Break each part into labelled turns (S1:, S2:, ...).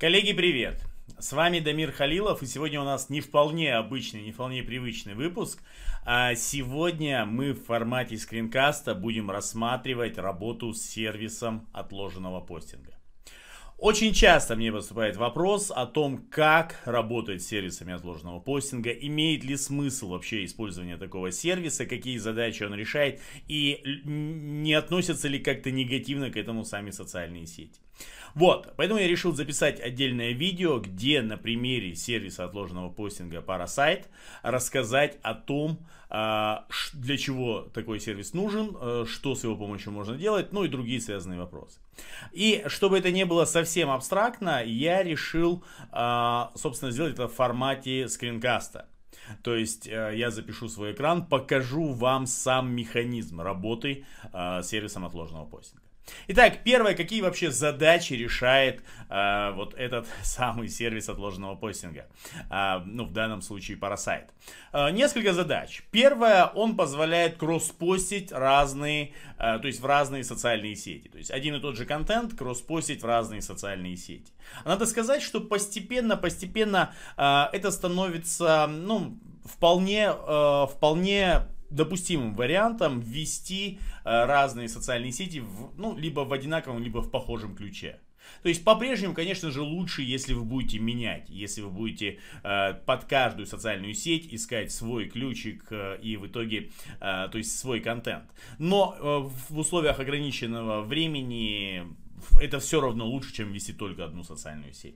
S1: Коллеги, привет! С вами Дамир Халилов, и сегодня у нас не вполне обычный, не вполне привычный выпуск. А сегодня мы в формате скринкаста будем рассматривать работу с сервисом отложенного постинга. Очень часто мне поступает вопрос о том, как работать с сервисами отложенного постинга, имеет ли смысл вообще использование такого сервиса, какие задачи он решает и не относятся ли как-то негативно к этому сами социальные сети. Вот, поэтому я решил записать отдельное видео, где на примере сервиса отложенного постинга Parasite рассказать о том, а, для чего такой сервис нужен, э, что с его помощью можно делать, ну и другие связанные вопросы. И чтобы это не было совсем абстрактно, я решил, а, собственно, сделать это в формате скринкаста. То есть э, я запишу свой экран, покажу вам сам механизм работы э, сервисом отложенного постинга. Итак, первое, какие вообще задачи решает э, вот этот самый сервис отложенного постинга? Э, ну, в данном случае Parasite. Э, несколько задач. Первое, он позволяет кросс постить разные, э, то есть в разные социальные сети. То есть один и тот же контент кросс постить в разные социальные сети. Надо сказать, что постепенно, постепенно э, это становится, ну, вполне, э, вполне допустимым вариантом ввести э, разные социальные сети, в, ну, либо в одинаковом, либо в похожем ключе. То есть по-прежнему, конечно же, лучше, если вы будете менять, если вы будете э, под каждую социальную сеть искать свой ключик э, и в итоге, э, то есть свой контент. Но э, в условиях ограниченного времени это все равно лучше, чем вести только одну социальную сеть.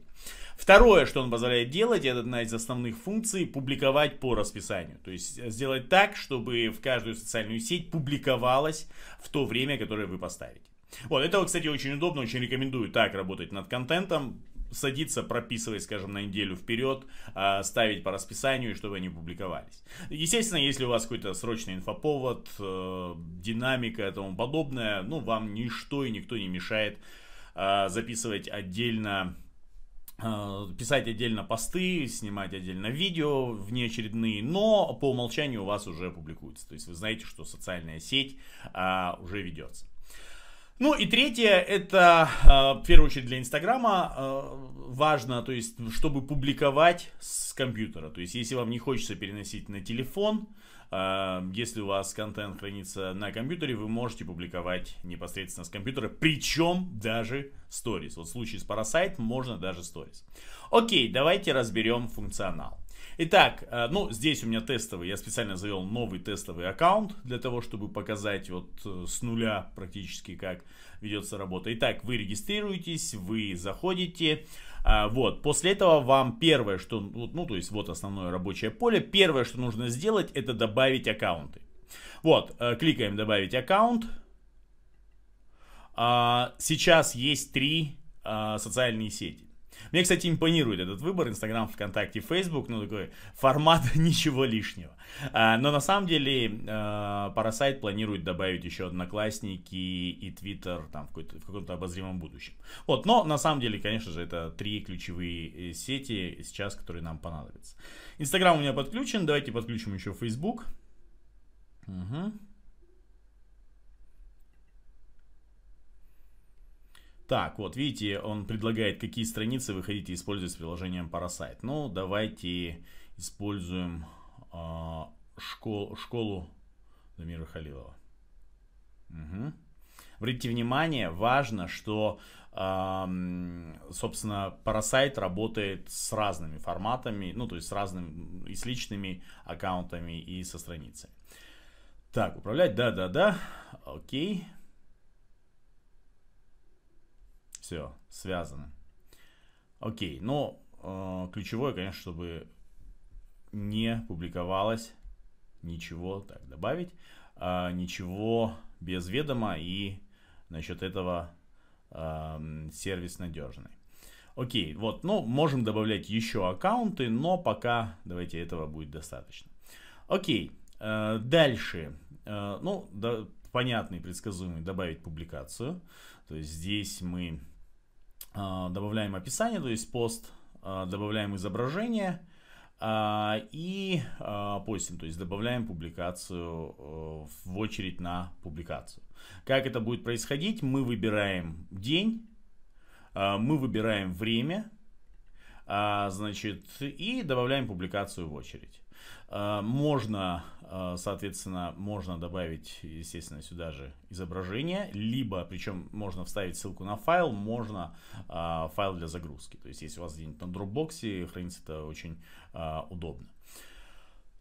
S1: Второе, что он позволяет делать, это одна из основных функций, публиковать по расписанию. То есть э, сделать так, чтобы в каждую социальную сеть публиковалось в то время, которое вы поставите. Вот, это, кстати, очень удобно, очень рекомендую так работать над контентом, садиться, прописывать, скажем, на неделю вперед, а, ставить по расписанию, чтобы они публиковались. Естественно, если у вас какой-то срочный инфоповод, э, динамика и тому подобное, ну, вам ничто и никто не мешает Э, записывать отдельно э, писать отдельно посты, снимать отдельно видео внеочередные, но по умолчанию у вас уже публикуется. То есть вы знаете, что социальная сеть а, уже ведется. Ну и третье, это в первую очередь для Инстаграма важно, то есть чтобы публиковать с компьютера. То есть если вам не хочется переносить на телефон, Эм, если у вас контент хранится на компьютере, вы можете публиковать непосредственно с компьютера, причем даже stories. Вот в случае с Parasite можно даже stories. Окей, давайте разберем функционал. Итак, э, ну здесь у меня тестовый, я специально завел новый тестовый аккаунт для того, чтобы показать вот э, с нуля практически как ведется работа. Итак, вы регистрируетесь, вы заходите, а, вот, после этого вам первое, что, ну то есть вот основное рабочее поле, первое, что нужно сделать, это добавить аккаунты. Вот, э, кликаем добавить аккаунт. А, сейчас есть три а, социальные сети. Мне, кстати, импонирует этот выбор. Инстаграм, ВКонтакте, Фейсбук. Ну, такой формат ничего лишнего. А, но на самом деле а, Парасайт планирует добавить еще одноклассники и Твиттер там в, в каком-то обозримом будущем. Вот, но на самом деле, конечно же, это три ключевые э, сети сейчас, которые нам понадобятся. Инстаграм у меня подключен. Давайте подключим еще Фейсбук. Угу. Так, вот видите, он предлагает, какие страницы вы хотите использовать с приложением Parasite. Ну, давайте используем э, школ, школу Дамира Халилова. Угу. Обратите внимание, важно, что, э, собственно, Parasite работает с разными форматами, ну, то есть с разными, и с личными аккаунтами, и со страницей. Так, управлять, да-да-да, окей. Да, да. Okay. все связано. Окей, но ну, э, ключевое, конечно, чтобы не публиковалось ничего, так, добавить, э, ничего без ведома и насчет этого э, сервис надежный. Окей, вот, ну, можем добавлять еще аккаунты, но пока давайте этого будет достаточно. Окей, э, дальше, э, ну, да, понятный, предсказуемый добавить публикацию. То есть здесь мы а, добавляем описание, то есть пост, а, добавляем изображение а, и постим, то есть добавляем публикацию э, в очередь на публикацию. Как это будет происходить? Мы выбираем день, мы выбираем время, значит, и добавляем публикацию в очередь. Можно Э, соответственно, можно добавить, естественно, сюда же изображение, либо, причем можно вставить ссылку на файл, можно э, файл для загрузки. То есть, если у вас где-нибудь на Dropbox хранится, это очень э, удобно.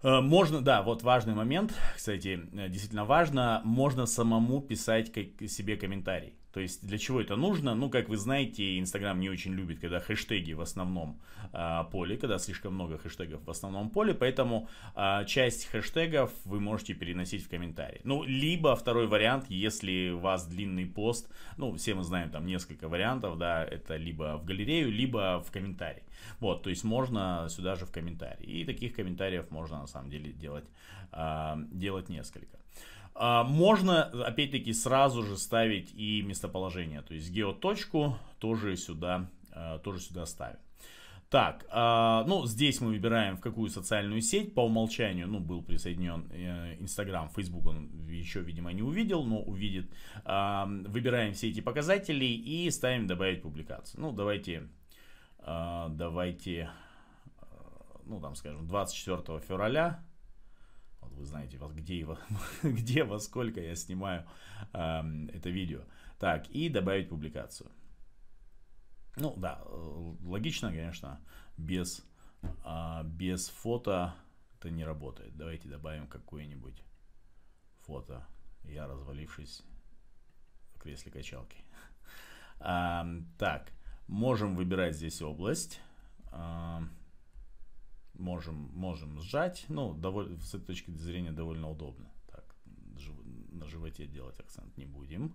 S1: Э, можно, да, вот важный момент, кстати, э, действительно важно, можно самому писать себе комментарий. То есть для чего это нужно? Ну, как вы знаете, Инстаграм не очень любит, когда хэштеги в основном э, поле, когда слишком много хэштегов в основном поле, поэтому э, часть хэштегов вы можете переносить в комментарии. Ну, либо второй вариант, если у вас длинный пост, ну, все мы знаем там несколько вариантов, да, это либо в галерею, либо в комментарий. Вот, то есть можно сюда же в комментарий. И таких комментариев можно на самом деле делать, э, делать несколько. А, можно, опять-таки, сразу же ставить и местоположение. То есть геоточку тоже сюда, а, тоже сюда ставим. Так, а, ну здесь мы выбираем, в какую социальную сеть. По умолчанию, ну, был присоединен э, Инстаграм, Фейсбук он еще, видимо, не увидел, но увидит. Выбираем все эти показатели и ставим «Добавить публикацию». Ну, давайте, давайте, ну, там, скажем, 24 февраля вы знаете, где, его, где во сколько я снимаю э, это видео. Так, и добавить публикацию. Ну да, э, логично, конечно, без, э, без фото это не работает. Давайте добавим какое-нибудь фото. Я развалившись в кресле качалки. А, так, можем выбирать здесь область. А, можем, можем сжать. Ну, доволь, с этой точки зрения довольно удобно. Так, жив, на животе делать акцент не будем.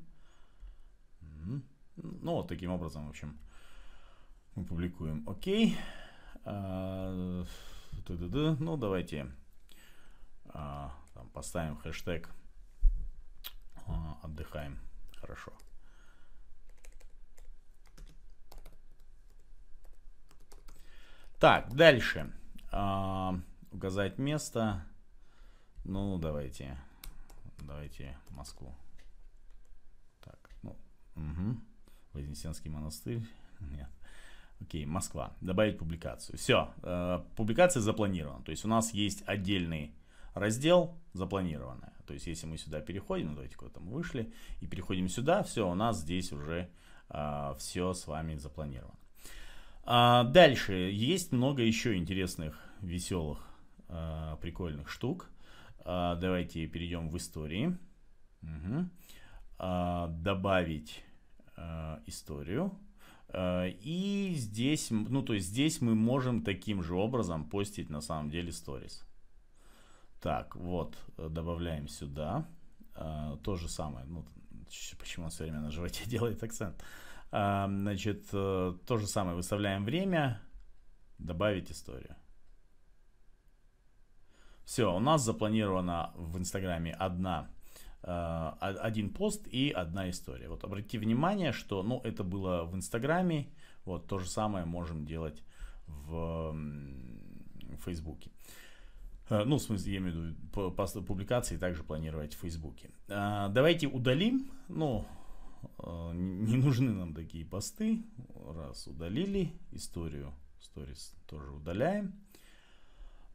S1: Ну, вот таким образом, в общем, мы публикуем. Окей. А, ну, давайте а, там, поставим хэштег а, отдыхаем. Хорошо. Так, дальше. А, указать место. Ну, давайте. Давайте Москву. Так, ну, угу. Вознесенский монастырь. Нет. Окей, Москва. Добавить публикацию. Все, э, публикация запланирована. То есть у нас есть отдельный раздел запланированное. То есть если мы сюда переходим, ну, давайте куда-то мы вышли, и переходим сюда, все, у нас здесь уже э, а, все с вами запланировано. А дальше есть много еще интересных веселых, а, прикольных штук. А, давайте перейдем в истории. Угу. добавить историю. и здесь, ну то есть здесь мы можем таким же образом постить на самом деле сторис. Так, вот, добавляем сюда. Э, то же самое. Ну, почему он все время на животе делает акцент? значит, э, то же самое. Выставляем время, добавить историю. Все, у нас запланировано в Инстаграме одна э, один пост и одна история. Вот обратите внимание, что ну, это было в Инстаграме, вот то же самое можем делать в, в Фейсбуке. Э, ну, в смысле, я имею в виду публикации также планировать в Фейсбуке. Э, давайте удалим, ну, не нужны нам такие посты. Раз, удалили историю, сторис тоже удаляем.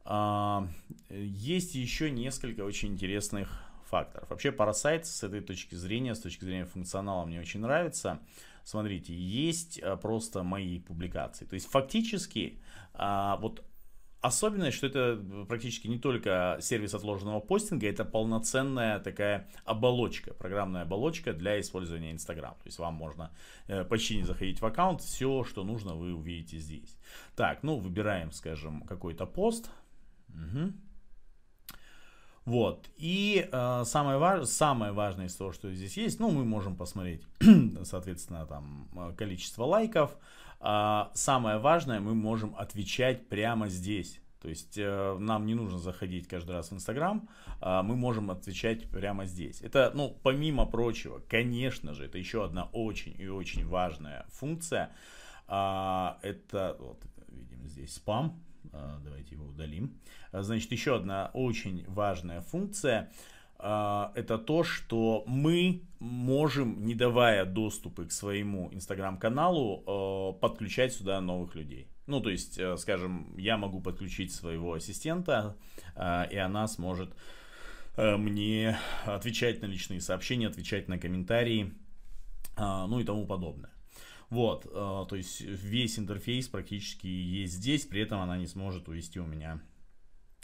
S1: А, есть еще несколько очень интересных факторов. Вообще Parasite с этой точки зрения, с точки зрения функционала мне очень нравится. Смотрите, есть э, просто мои публикации. То есть фактически а, вот Особенность, что это э, практически не только сервис отложенного постинга, это полноценная такая оболочка, программная оболочка для использования Instagram. То есть вам можно э, почти не заходить в аккаунт, все, что нужно, вы увидите здесь. Так, ну выбираем, скажем, какой-то пост, Угу. Вот. И э, самое, важ... самое важное из того, что здесь есть, ну, мы можем посмотреть, соответственно, там э, количество лайков. Э, самое важное, мы можем отвечать прямо здесь. То есть э, нам не нужно заходить каждый раз в Инстаграм, э, мы можем отвечать прямо здесь. Это, ну, помимо прочего, конечно же, это еще одна очень и очень важная функция. Э, это, вот, видим здесь спам, а, давайте его удалим. А, значит, еще одна очень важная функция а, это то, что мы можем, не давая доступа к своему инстаграм-каналу, подключать сюда новых людей. Ну, то есть, скажем, я могу подключить своего ассистента, и она сможет мне отвечать на личные сообщения, отвечать на комментарии, ну и тому подобное. Вот, э, то есть весь интерфейс практически есть здесь, при этом она не сможет увести у меня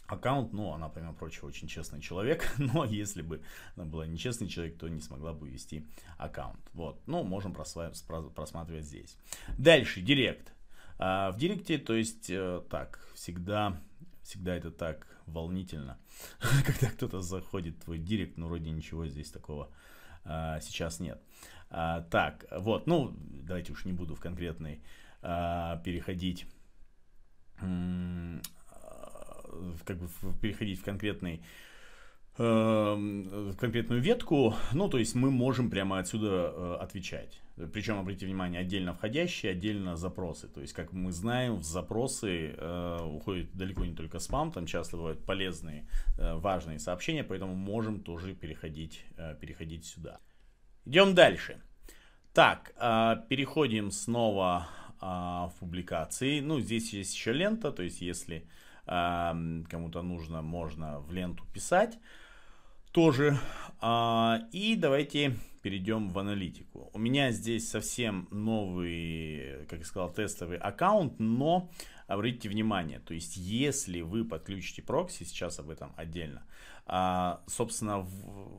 S1: аккаунт, ну, она, помимо прочего, очень честный человек, но если бы она была нечестный человек, то не смогла бы увести аккаунт. Вот, ну, можем просматривать здесь. Дальше, директ. А, в директе, то есть, э, так, всегда, всегда это так волнительно, когда кто-то заходит в твой директ, но ну, вроде ничего здесь такого а, сейчас нет. А, так, вот, ну, давайте уж не буду в конкретный а, переходить а, как бы переходить в конкретный а, в конкретную ветку, ну, то есть мы можем прямо отсюда а, отвечать. Причем, обратите внимание, отдельно входящие, отдельно запросы. То есть, как мы знаем, в запросы э, уходит далеко не только спам, там часто бывают полезные, э, важные сообщения, поэтому можем тоже переходить, э, переходить сюда. Идем дальше. Так, а, переходим снова а, в публикации. Ну, здесь есть еще лента, то есть если а, кому-то нужно, можно в ленту писать тоже. И давайте перейдем в аналитику. У меня здесь совсем новый, как я сказал, тестовый аккаунт, но обратите внимание, то есть если вы подключите прокси, сейчас об этом отдельно, а, собственно,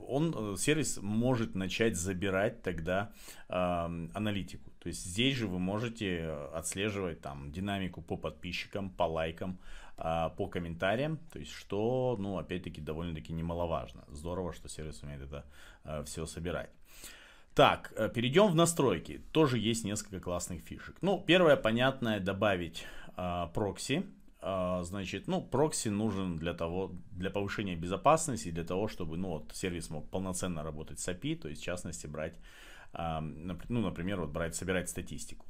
S1: он, э, сервис может начать забирать тогда а, аналитику. То есть здесь же вы можете отслеживать там динамику по подписчикам, по лайкам, а, по комментариям, то есть что, ну, опять-таки, довольно-таки немаловажно. Здорово, что сервис умеет это э, все собирать. Так, э, перейдем в настройки. Тоже есть несколько классных фишек. Ну, первое, понятное, добавить э, прокси. Э, значит, ну, прокси нужен для того, для повышения безопасности, для того, чтобы, ну, вот, сервис мог полноценно работать с API, то есть, в частности, брать, э, ну, например, вот брать, собирать статистику.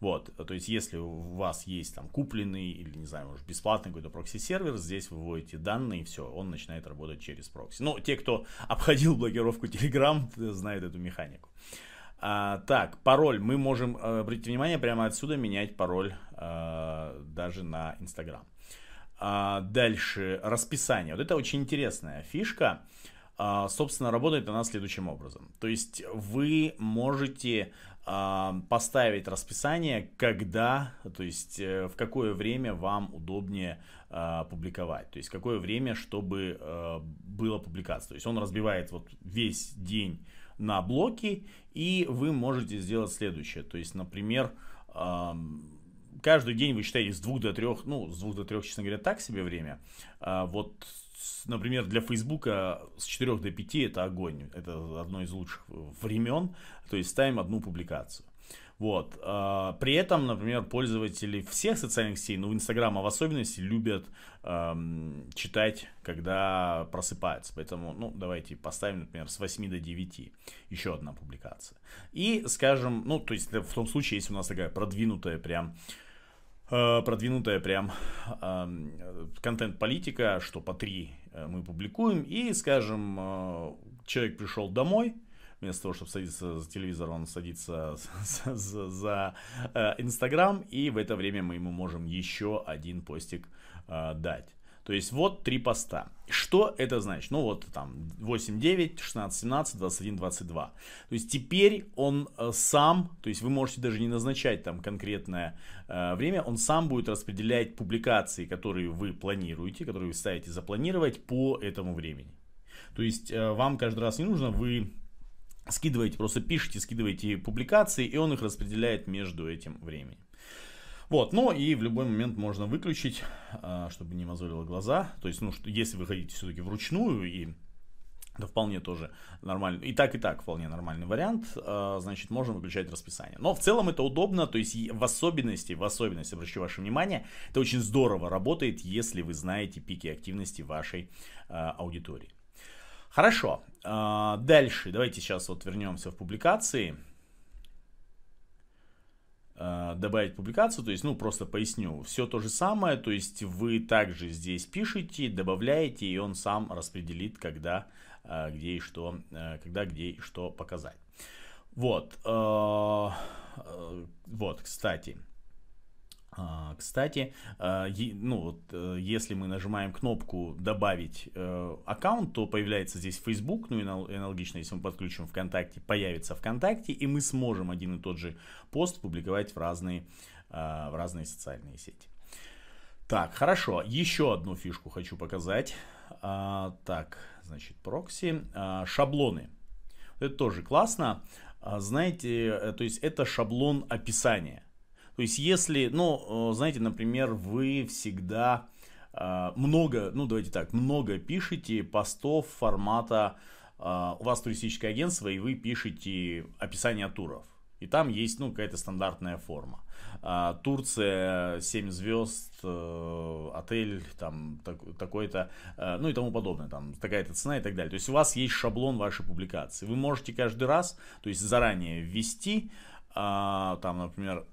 S1: Вот, э, то есть, если у вас есть там купленный или, не знаю, может, бесплатный какой-то прокси-сервер, здесь вы вводите данные, и все, он начинает работать через прокси. Ну, те, кто обходил блокировку Telegram, э, знают эту механику. А, так, пароль. Мы можем, э, обратите внимание, прямо отсюда менять пароль а, даже на Instagram. А, дальше, расписание. Вот это очень интересная фишка. А, собственно, работает она следующим образом. То есть вы можете поставить расписание, когда, то есть э, в какое время вам удобнее а, публиковать, то есть какое время, чтобы э, было публикация. То есть он разбивает вот весь день на блоки, и вы можете сделать следующее. То есть, например, каждый день вы считаете с 2 до 3, ну, с 2 до 3, честно говоря, так себе время. А, вот например, для Фейсбука с 4 до 5 это огонь. Это одно из лучших времен. То есть ставим одну публикацию. Вот. А, при этом, например, пользователи всех социальных сетей, ну, Инстаграма в особенности, любят эм, читать, когда просыпаются. Поэтому, ну, давайте поставим, например, с 8 до 9 еще одна публикация. И, скажем, ну, то есть в том случае, если у нас такая продвинутая прям Э, продвинутая прям э, контент-политика, что по три э, мы публикуем. И, скажем, человек пришел домой, вместо того, чтобы садиться за телевизор, он садится за Инстаграм, и в это время мы ему можем еще один постик дать. То есть вот три поста. Что это значит? Ну вот там 8, 9, 16, 17, 21, 22. То есть теперь он э, сам, то есть вы можете даже не назначать там конкретное э, время, он сам будет распределять публикации, которые вы планируете, которые вы ставите запланировать по этому времени. То есть э, вам каждый раз не нужно, вы скидываете, просто пишите, скидываете публикации, и он их распределяет между этим временем. Вот, ну и в любой момент можно выключить, а, чтобы не мозолило глаза. То есть, ну, что, если вы хотите все-таки вручную и да вполне тоже нормально. И так, и так вполне нормальный вариант. А, значит, можно выключать расписание. Но в целом это удобно. То есть в особенности, в особенности, обращу ваше внимание, это очень здорово работает, если вы знаете пики активности вашей а, аудитории. Хорошо. Дальше. Давайте сейчас вот вернемся в публикации. Э, добавить публикацию, то есть, ну, просто поясню, все то же самое, то есть вы также здесь пишете, добавляете, и он сам распределит, когда, э, где и что, э, когда, где и что показать. Вот, вот, кстати, а, кстати, а, ну вот, э, если мы нажимаем кнопку «Добавить э, аккаунт», то появляется здесь Facebook, ну и аналогично, если мы подключим ВКонтакте, появится ВКонтакте, и мы сможем один и тот же пост публиковать в разные, а, в разные социальные сети. Так, хорошо, еще одну фишку хочу показать. Так, значит, прокси, шаблоны. Это тоже классно. Знаете, э, то есть это шаблон описания – то есть, если, ну, э, знаете, например, вы всегда э, много, ну, давайте так, много пишете постов формата э, у вас туристическое агентство, и вы пишете описание туров. И там есть, ну, какая-то стандартная форма. Турция, 7 звезд, отель, там, такой-то, ну и тому подобное, там, такая-то цена и так далее. То есть у вас есть шаблон вашей публикации. Вы можете каждый раз, то есть заранее ввести, там, например,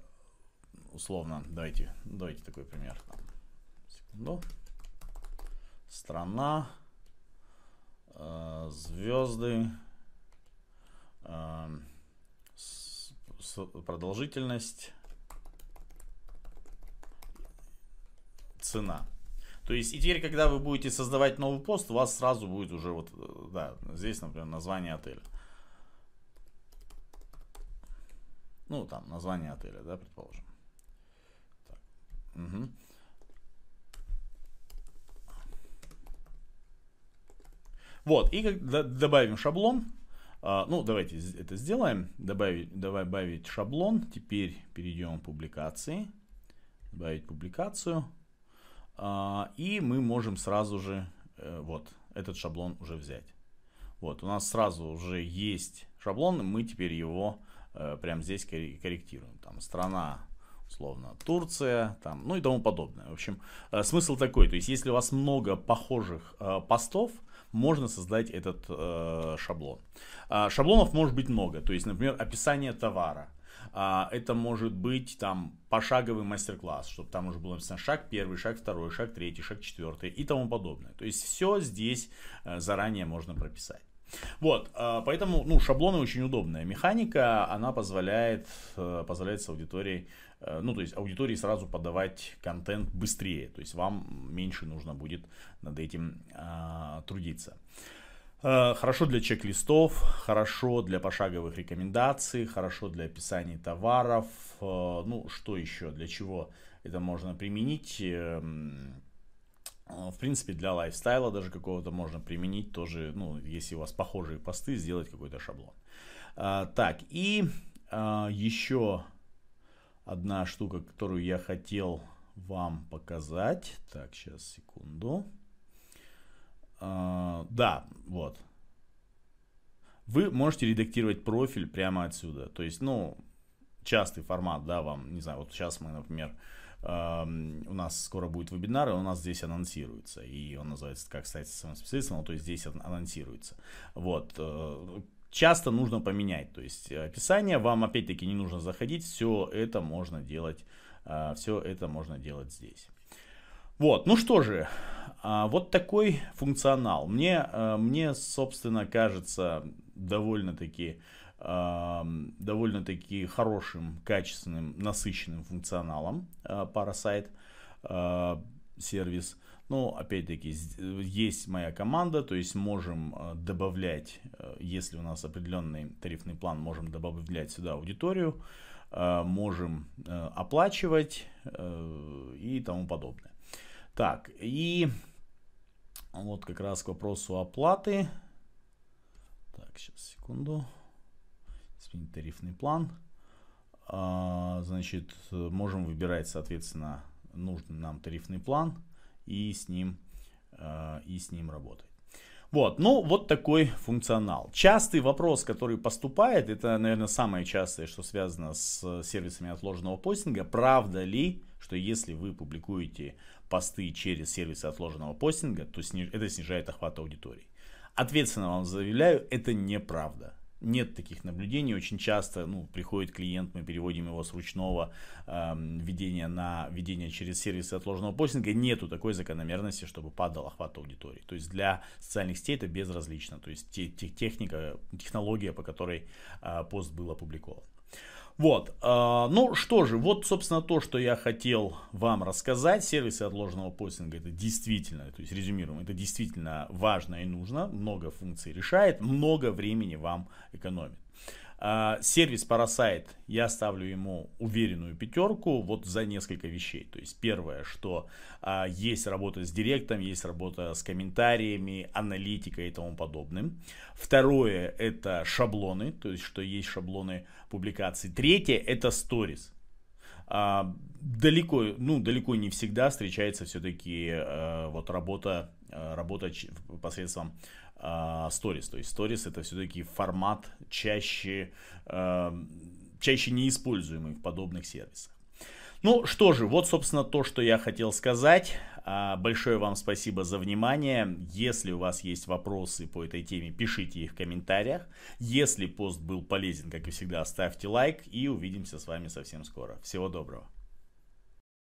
S1: условно, давайте, давайте такой пример. Там, секунду. Страна, э, звезды, э, с, с, продолжительность, цена. То есть, и теперь, когда вы будете создавать новый пост, у вас сразу будет уже вот, э, да, здесь, например, название отеля. Ну, там, название отеля, да, предположим. Угу. Вот, и добавим шаблон. А, ну, давайте это сделаем. Добавить, давай добавить шаблон. Теперь перейдем к публикации. Добавить публикацию. А, и мы можем сразу же, э, вот, этот шаблон уже взять. Вот, у нас сразу уже есть шаблон, мы теперь его э, прямо здесь корректируем. Там страна словно Турция, там, ну и тому подобное. В общем, э, смысл такой, то есть если у вас много похожих э, постов, можно создать этот э, шаблон. А шаблонов может быть много, то есть, например, описание товара. А, это может быть там пошаговый мастер-класс, чтобы там уже было написано шаг первый, шаг второй, шаг третий, шаг четвертый и тому подобное. То есть все здесь заранее можно прописать. Вот, поэтому, ну, шаблоны очень удобная механика, она позволяет, позволяет с аудиторией Э, ну, то есть аудитории сразу подавать контент быстрее, то есть вам меньше нужно будет над этим а, трудиться. Э, хорошо для чек-листов, хорошо для пошаговых рекомендаций, хорошо для описаний товаров. Э, ну, что еще, для чего это можно применить? В принципе, для лайфстайла даже какого-то можно применить тоже, ну, если у вас похожие посты, сделать какой-то шаблон. Так, и еще одна штука, которую я хотел вам показать. Так, сейчас, секунду. А, да, вот. Вы можете редактировать профиль прямо отсюда. То есть, ну, частый формат, да, вам, не знаю, вот сейчас мы, например, у нас скоро будет вебинар, и у нас здесь анонсируется. И он называется «Как стать самым специалистом», ну, то есть здесь анонсируется. Вот. Э, часто нужно поменять. То есть э, описание вам опять-таки не нужно заходить. Все это можно делать, э, все это можно делать здесь. Вот, ну что же, а, вот такой функционал. Мне, э, мне собственно, кажется довольно-таки довольно-таки хорошим, качественным, насыщенным функционалом Parasite сервис. Uh, ну, опять-таки, есть моя команда, то есть можем э, добавлять, э, если у нас определенный тарифный план, можем добавлять сюда аудиторию, э, можем оплачивать и тому подобное. Так, и вот как раз к вопросу оплаты. Так, сейчас, секунду. Сменить тарифный план. А, значит, можем выбирать, соответственно, нужный нам тарифный план и с ним, э, и с ним работать. Вот, ну вот такой функционал. Частый вопрос, который поступает, это, наверное, самое частое, что связано с э, сервисами отложенного постинга. Правда ли, что если вы публикуете посты через сервисы отложенного постинга, то это снижает охват аудитории? Ответственно вам заявляю, это неправда нет таких наблюдений. Очень часто ну, приходит клиент, мы переводим его с ручного э, эм, ведения на ведение через сервисы отложенного постинга. Нету такой закономерности, чтобы падал охват аудитории. То есть для социальных сетей это безразлично. То есть те, те, техника, технология, по которой э, пост был опубликован. Вот, а, ну что же, вот, собственно, то, что я хотел вам рассказать. Сервисы отложенного постинга, это действительно, то есть резюмируем, это действительно важно и нужно, много функций решает, много времени вам экономит. А, сервис Parasite я ставлю ему уверенную пятерку вот за несколько вещей. То есть первое, что а, есть работа с директом, есть работа с комментариями, аналитика и тому подобным. Второе это шаблоны, то есть что есть шаблоны публикаций. Третье это сторис. А, далеко, ну далеко не всегда встречается все-таки а, э, вот работа, а, работа посредством сторис. А, то есть сторис это все-таки формат чаще, эм, чаще неиспользуемый в подобных сервисах. Ну что же, вот собственно то, что я хотел сказать. А, большое вам спасибо за внимание. Если у вас есть вопросы по этой теме, пишите их в комментариях. Если пост был полезен, как и всегда, ставьте лайк и увидимся с вами совсем скоро. Всего доброго.